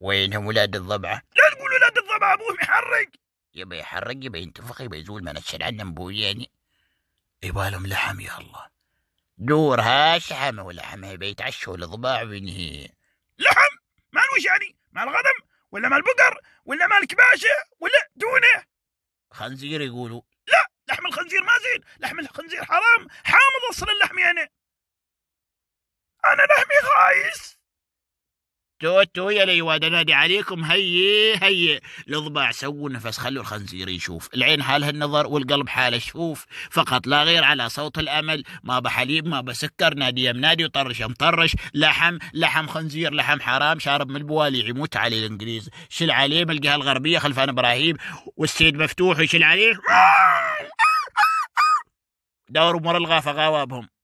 وينهم ولاد الضبعة؟ لا تقول ولاد الضبعة أبوهم يحرق يبى يحرق يبى ينتفخ يبى يزول ما نشل عنهم أبوي يعني يبالهم لحم يا الله دورها شحمة حمه يبى يتعشوا الضباع وينهي لحم مال وش يعني؟ مال غنم ولا مال بقر ولا مال كباشة ولا دونه خنزير يقولوا لا لحم الخنزير ما زين لحم الخنزير حرام حامض أصل اللحم يعني أنا لحمي خايس تو تو يا ليواد انادي عليكم هي هي الاضباع سووا نفس خلوا الخنزير يشوف العين حالها النظر والقلب حاله شوف فقط لا غير على صوت الامل ما بحليب ما بسكر نادي يا منادي وطرش مطرش لحم لحم خنزير لحم حرام شارب من البوالي يموت عليه الانجليز شل عليه من الجهه الغربيه خلفان ابراهيم والسيد مفتوح وشل عليه دوروا مر الغافه غوابهم